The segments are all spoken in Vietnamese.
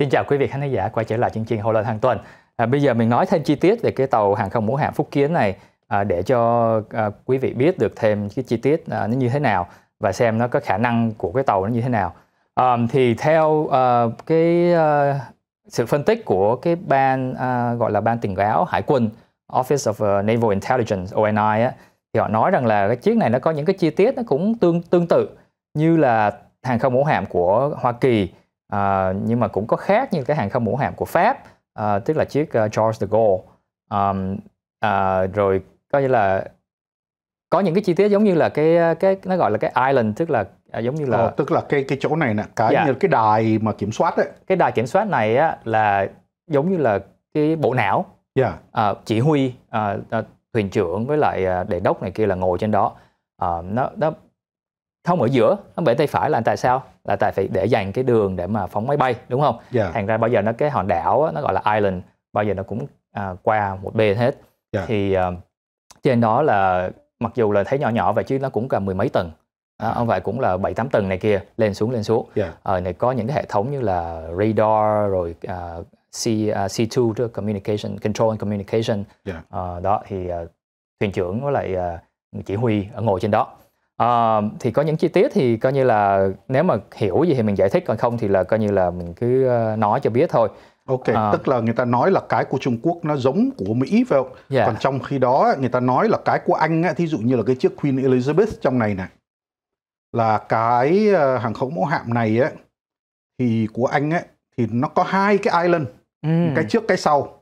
Xin chào quý vị khán giả quay trở lại chương trình Hồ Lên hàng tuần. À, bây giờ mình nói thêm chi tiết về cái tàu hàng không mẫu hạm Phúc Kiến này à, để cho à, quý vị biết được thêm cái chi tiết à, nó như thế nào và xem nó có khả năng của cái tàu nó như thế nào. À, thì theo à, cái à, sự phân tích của cái ban à, gọi là ban tình báo hải quân Office of à, Naval Intelligence ONI á, thì họ nói rằng là cái chiếc này nó có những cái chi tiết nó cũng tương tương tự như là hàng không mẫu hạm của Hoa Kỳ à, nhưng mà cũng có khác như cái hàng không mẫu hạm của Pháp à, tức là chiếc uh, ờ, George de Gaulle à, à, rồi coi như là có những cái chi tiết giống như là cái ờ, cái nó gọi là cái island tức là à, giống như là ờ, tức là cái cái chỗ này nè cái yeah. Dạ. như cái đài mà kiểm soát đấy cái đài kiểm soát này á là giống như là cái bộ não yeah. Dạ. à, ờ, chỉ huy à, thuyền trưởng với lại à, đề đốc này kia là ngồi trên đó à, nó nó thông ở giữa nó bể tay phải là tại sao là tại phải để dành cái đường để mà phóng máy bay đúng không yeah. Dạ. thành ra bao giờ nó cái hòn đảo nó gọi là island bao giờ nó cũng à, qua một bên hết yeah. Dạ. thì à, trên đó là mặc dù là thấy nhỏ nhỏ vậy chứ nó cũng cả mười mấy tầng À, ông vậy cũng là bảy tám tầng này kia lên xuống lên xuống yeah. Dạ. à, ờ, này có những cái hệ thống như là radar rồi uh, C uh, à, C2 communication control and communication yeah. à, ờ, đó thì uh, thuyền trưởng với lại uh, chỉ huy ngồi trên đó À, thì có những chi tiết thì coi như là nếu mà hiểu gì thì mình giải thích còn không thì là coi như là mình cứ ờ, nói cho biết thôi. Ok, à. tức là người ta nói là cái của Trung Quốc nó giống của Mỹ phải không? Yeah. Dạ. Còn trong khi đó người ta nói là cái của Anh ấy, thí dụ như là cái chiếc Queen Elizabeth trong này này là cái hàng không mẫu hạm này ấy thì của Anh ấy thì nó có hai cái island, ừ. cái trước cái sau.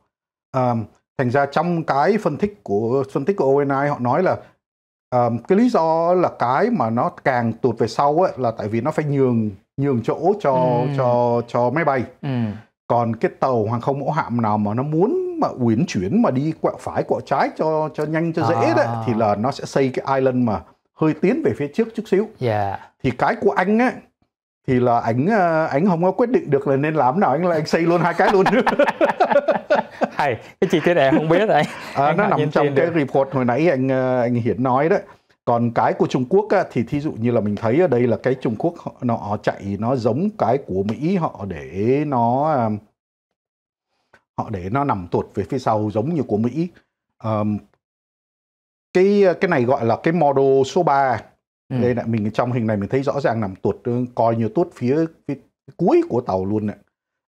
À, thành ra trong cái phân tích của phân tích của ONI họ nói là um, cái lý do là cái mà nó càng tụt về sau ấy là tại vì nó phải nhường nhường chỗ cho ừ. cho cho máy bay ừ. còn cái tàu hàng không mẫu hạm nào mà nó muốn mà uyển chuyển mà đi quẹo phải quẹo trái cho cho nhanh cho dễ à. đấy thì là nó sẽ xây cái island mà hơi tiến về phía trước chút xíu yeah. Dạ. thì cái của anh ấy thì là ảnh ờ, ảnh không có quyết định được là nên làm nào anh là anh xây luôn hai cái luôn hay cái chi tiết này không biết anh, à, anh nó nằm trong cái được. report hồi nãy anh ờ, anh hiển nói đấy còn cái của Trung Quốc á, thì thí dụ như là mình thấy ở đây là cái Trung Quốc họ, nó họ chạy nó giống cái của Mỹ họ để nó họ để nó nằm tuột về phía sau giống như của Mỹ um, cái cái này gọi là cái model số 3 Ừ. Đây là mình trong hình này mình thấy rõ ràng nằm tuột ừ, coi như tuốt phía, phía cuối của tàu luôn ạ.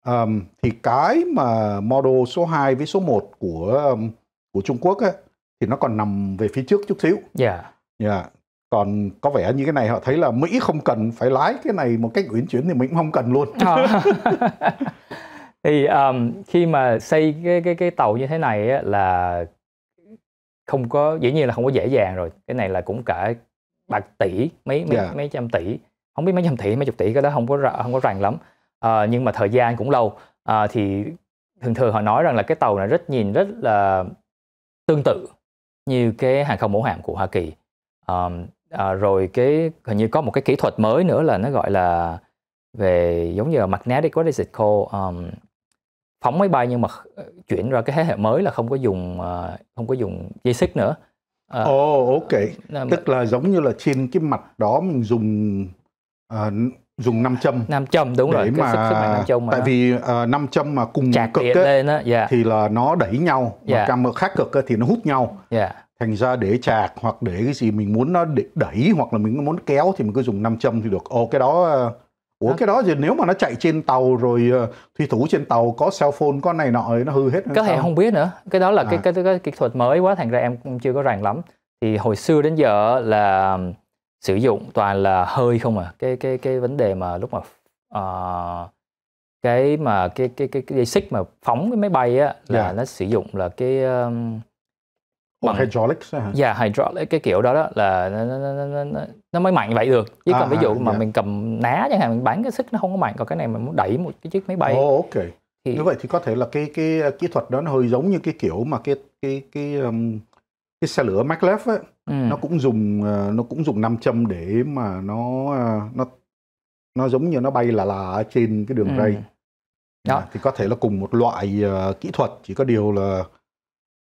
Um, thì cái mà model số 2 với số 1 của um, của Trung Quốc á, thì nó còn nằm về phía trước chút xíu. Dạ. Yeah. Dạ. Yeah. Còn có vẻ như cái này họ thấy là Mỹ không cần phải lái cái này một cách uyển chuyển thì mình cũng không cần luôn. À. thì um, khi mà xây cái cái cái tàu như thế này á, là không có dĩ nhiên là không có dễ dàng rồi cái này là cũng cả bạc tỷ mấy mấy, yeah. Dạ. mấy trăm tỷ không biết mấy trăm tỷ mấy chục tỷ cái đó không có không có rành lắm à, nhưng mà thời gian cũng lâu à, thì thường thường họ nói rằng là cái tàu này rất nhìn rất là tương tự như cái hàng không mẫu hạm của Hoa Kỳ à, à, rồi cái hình như có một cái kỹ thuật mới nữa là nó gọi là về giống như là magnetic what is it called um, phóng máy bay nhưng mà chuyển ra cái thế hệ mới là không có dùng uh, không có dùng dây xích nữa Ờ. Ồ oh, ok. Là, Tức là giống như là trên cái mặt đó mình dùng uh, dùng nam châm. Nam châm đúng rồi. Mà, cái sức, sức mạnh nam châm mà tại vì uh, nam châm mà cùng Chạc cực ấy, lên Yeah. Dạ. thì là nó đẩy nhau, yeah. mà dạ. cam khác cực ấy, thì nó hút nhau. Yeah. Dạ. Thành ra để chạc hoặc để cái gì mình muốn nó đẩy hoặc là mình muốn kéo thì mình cứ dùng nam châm thì được. Ồ oh, cái đó Ủa cái đó thì nếu mà nó chạy trên tàu rồi ờ, thủy thủ trên tàu có cell phone con này nọ nó hư hết. Có thể không biết nữa. Cái đó là à. cái, cái, cái, cái kỹ thuật mới quá thành ra em cũng chưa có rành lắm. Thì hồi xưa đến giờ là sử dụng toàn là hơi không à. Cái cái cái vấn đề mà lúc mà uh, cái mà cái cái cái, cái dây xích mà phóng cái máy bay á là yeah. Dạ. nó sử dụng là cái um, bằng oh, hydraulics hả? Dạ yeah, hydraulic cái kiểu đó đó là nó, nó, nó, nó, mới mạnh vậy được. Chứ à, ví dụ mà yeah. Dạ. mình cầm ná chẳng hạn mình bán cái sức nó không có mạnh còn cái này mình muốn đẩy một cái chiếc máy bay. Oh, ok. Thì... Như vậy thì có thể là cái cái ờ, kỹ thuật đó nó hơi giống như cái kiểu mà cái cái cái um, cái xe lửa maglev ấy, ừ. nó cũng dùng ờ, nó cũng dùng nam châm để mà nó ờ, nó nó giống như nó bay là là trên cái đường ừ. ray. Đó. À, thì có thể là cùng một loại uh, kỹ thuật chỉ có điều là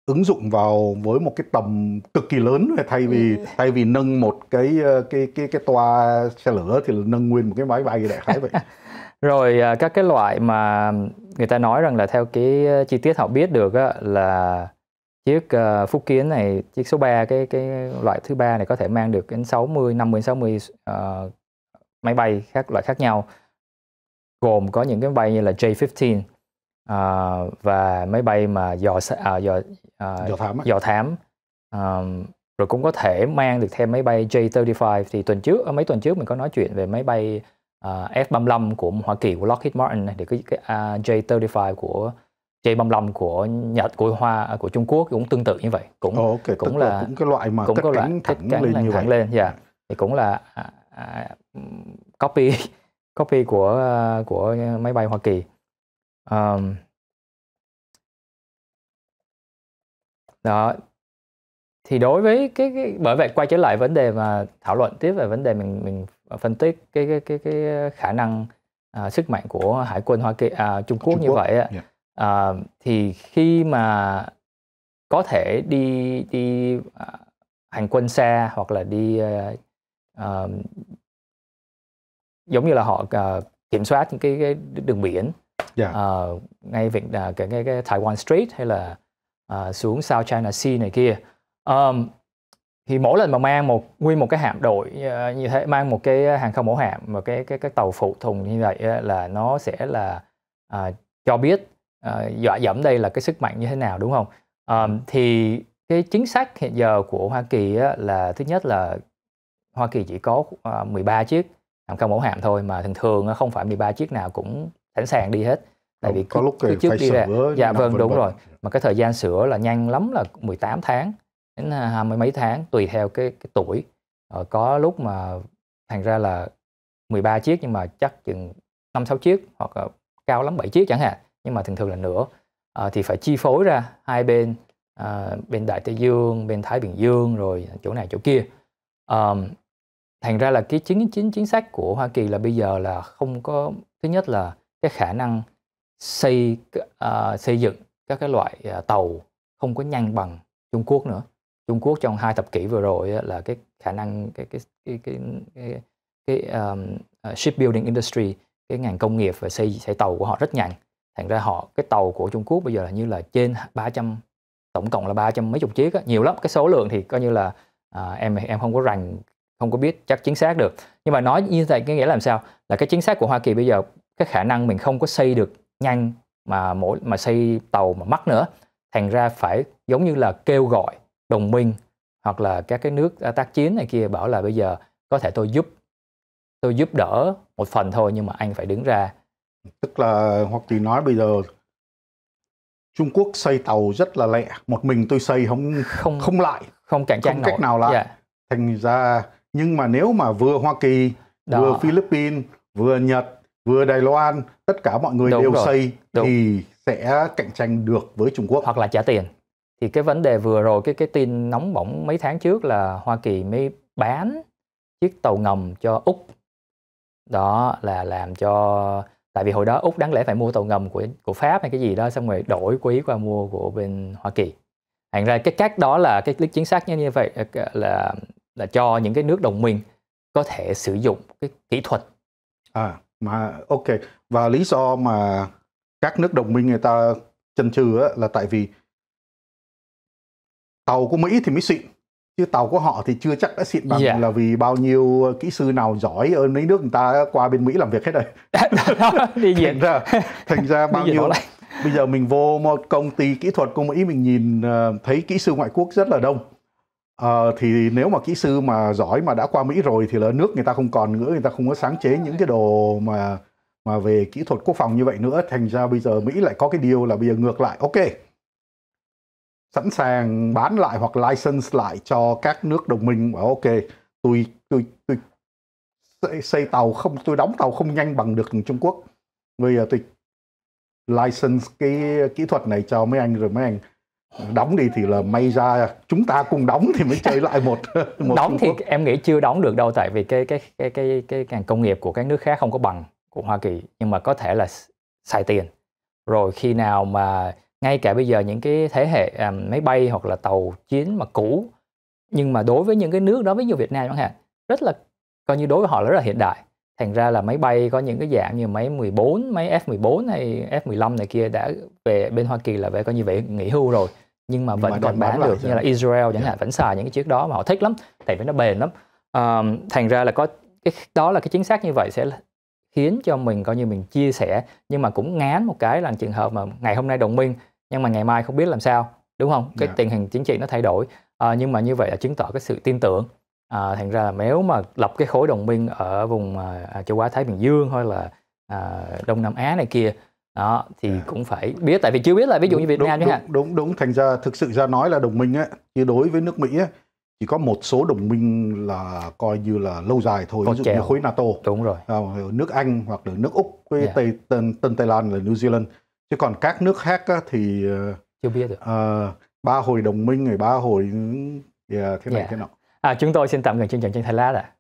ứng dụng vào với một cái tầm cực kỳ lớn thay vì ừ. thay vì nâng một cái ờ, cái cái cái toa xe lửa thì nâng nguyên một cái máy bay đại khái vậy rồi à, các cái loại mà người ta nói rằng là theo cái ờ, chi tiết họ biết được á, là chiếc uh, Phúc Kiến này chiếc số 3 cái cái loại thứ ba này có thể mang được đến 60 50 60 uh, máy bay khác loại khác nhau gồm có những cái bay như là J15 à, và máy bay mà dò à, dò à, dò thám, dò thám à, rồi cũng có thể mang được thêm máy bay J35 thì tuần trước mấy tuần trước mình có nói chuyện về máy bay uh, ờ, F35 của Hoa Kỳ của Lockheed Martin này thì cái, cái uh, à, J35 của J35 của Nhật của Hoa à, của Trung Quốc cũng tương tự như vậy cũng Ồ, okay. cũng Tức là cũng cái loại mà cũng có loại cánh thẳng cánh lên như thẳng vậy. lên dạ yeah. Ừ. thì cũng là uh, copy copy của uh, của máy bay Hoa Kỳ um, đó thì đối với cái, cái bởi vậy quay trở lại vấn đề mà thảo luận tiếp về vấn đề mình mình phân tích cái cái cái cái khả năng uh, sức mạnh của hải quân Hoa Kỳ uh, à, Trung, Trung Quốc như vậy yeah. uh, thì khi mà có thể đi đi uh, hành quân xa hoặc là đi uh, uh, giống như là họ uh, kiểm soát những cái, cái đường biển yeah. Dạ. uh, ờ, ngay vịnh uh, cái, cái, cái Taiwan Strait hay là uh, xuống South China Sea này kia um, thì mỗi lần mà mang một nguyên một cái hạm đội uh, như thế mang một cái hàng không mẫu hạm và cái cái cái tàu phụ thùng như vậy là nó sẽ là uh, cho biết uh, dọa dẫm đây là cái sức mạnh như thế nào đúng không um, thì cái chính sách hiện giờ của Hoa Kỳ á, là thứ nhất là Hoa Kỳ chỉ có uh, 13 chiếc hàng không mẫu hạm thôi mà thường thường không phải 13 chiếc nào cũng sẵn sàng đi hết tại vì có lúc cứ trước đi ra dạ vâng đúng rồi mà cái thời gian sửa là nhanh lắm là 18 tháng đến à, hai mươi mấy tháng tùy theo cái, cái tuổi ờ, có lúc mà thành ra là 13 chiếc nhưng mà chắc chừng năm sáu chiếc hoặc là cao lắm 7 chiếc chẳng hạn nhưng mà thường thường là nửa à, thì phải chi phối ra hai bên à, bên Đại Tây Dương bên Thái Bình Dương rồi chỗ này chỗ kia à, thành ra là cái chính chính chính sách của Hoa Kỳ là bây giờ là không có thứ nhất là cái khả năng xây uh, xây dựng các cái loại uh, tàu không có nhanh bằng Trung Quốc nữa. Trung Quốc trong hai thập kỷ vừa rồi là cái khả năng cái cái cái cái, cái, cái um, shipbuilding industry cái ngành công nghiệp và xây xây tàu của họ rất nhanh. Thành ra họ cái tàu của Trung Quốc bây giờ là như là trên 300 tổng cộng là 300 mấy chục chiếc á, nhiều lắm. Cái số lượng thì coi như là à, em em không có rành không có biết chắc chính xác được nhưng mà nói như vậy cái nghĩa là làm sao là cái chính xác của Hoa Kỳ bây giờ cái khả năng mình không có xây được nhanh mà mỗi mà xây tàu mà mắc nữa thành ra phải giống như là kêu gọi đồng minh hoặc là các cái nước à, tác chiến này kia bảo là bây giờ có thể tôi giúp tôi giúp đỡ một phần thôi nhưng mà anh phải đứng ra tức là hoặc thì nói bây giờ Trung Quốc xây tàu rất là lẹ một mình tôi xây không không không lại không cạnh tranh cách nào lại yeah. Dạ. thành ra nhưng mà nếu mà vừa Hoa Kỳ Đó. vừa Philippines vừa Nhật vừa Đài Loan tất cả mọi người Đúng đều rồi. xây Đúng. thì sẽ cạnh tranh được với Trung Quốc hoặc là trả tiền thì cái vấn đề vừa rồi cái cái tin nóng bỏng mấy tháng trước là Hoa Kỳ mới bán chiếc tàu ngầm cho Úc đó là làm cho tại vì hồi đó Úc đáng lẽ phải mua tàu ngầm của của Pháp hay cái gì đó xong rồi đổi quý qua mua của bên Hoa Kỳ thành ra cái cách đó là cái lý chính xác như vậy ờ, là là cho những cái nước đồng minh có thể sử dụng cái kỹ thuật à mà ok và lý do mà các nước đồng minh người ta chần chừ là tại vì tàu của Mỹ thì mới xịn chứ tàu của họ thì chưa chắc đã xịn bằng yeah. Dạ. là vì bao nhiêu kỹ sư nào giỏi ở mấy nước người ta qua bên Mỹ làm việc hết rồi đi thành ra thành ra bao nhiêu bây giờ mình vô một công ty kỹ thuật của Mỹ mình nhìn ờ, thấy kỹ sư ngoại quốc rất là đông À, thì nếu mà kỹ sư mà giỏi mà đã qua Mỹ rồi thì là nước người ta không còn nữa người ta không có sáng chế những cái đồ mà mà về kỹ thuật quốc phòng như vậy nữa thành ra bây giờ Mỹ lại có cái điều là bây giờ ngược lại ok sẵn sàng bán lại hoặc license lại cho các nước đồng minh và ok tôi tôi tôi xây tàu không tôi đóng tàu không nhanh bằng được Trung Quốc bây giờ tôi license cái kỹ thuật này cho mấy anh rồi mấy anh đóng đi thì là may ra chúng ta cùng đóng thì mới chơi lại một, một đóng thì em nghĩ chưa đóng được đâu tại vì cái cái cái cái cái ngành công nghiệp của các nước khác không có bằng của Hoa Kỳ nhưng mà có thể là xài tiền rồi khi nào mà ngay cả bây giờ những cái thế hệ à, máy bay hoặc là tàu chiến mà cũ nhưng mà đối với những cái nước đó ví dụ Việt Nam chẳng hạn rất là coi như đối với họ rất là hiện đại thành ra là máy bay có những cái dạng như máy 14, máy F14 hay F15 này kia đã về bên Hoa Kỳ là về coi như vậy nghỉ hưu rồi nhưng mà nhưng vẫn mà còn bán, bán được như là Israel chẳng yeah. Dạ. hạn vẫn xài những cái chiếc đó mà họ thích lắm tại vì nó bền lắm um, thành ra là có cái đó là cái chính xác như vậy sẽ khiến cho mình coi như mình chia sẻ nhưng mà cũng ngán một cái là trường hợp mà ngày hôm nay đồng minh nhưng mà ngày mai không biết làm sao đúng không cái yeah. Dạ. tình hình chính trị nó thay đổi à, nhưng mà như vậy là chứng tỏ cái sự tin tưởng à, thành ra là nếu mà lập cái khối đồng minh ở vùng à, à châu Á Thái Bình Dương hay là à, Đông Nam Á này kia đó thì yeah. À. cũng phải biết tại vì chưa biết là ví dụ đúng, như Việt đúng, Nam chẳng hạn đúng, đúng đúng thành ra thực sự ra nói là đồng minh á như đối với nước Mỹ á chỉ có một số đồng minh là coi như là lâu dài thôi Còn ví dụ chèo. như khối NATO đúng rồi à, nước Anh hoặc là nước úc với yeah. Dạ. tây tân, tân Tây Lan là New Zealand chứ còn các nước khác á, thì à, chưa biết được à, ba hồi đồng minh rồi ba hồi ừ, yeah, thế này yeah. Dạ. thế nọ à, chúng tôi xin tạm ngừng chương trình trên Thái Lát ạ. À.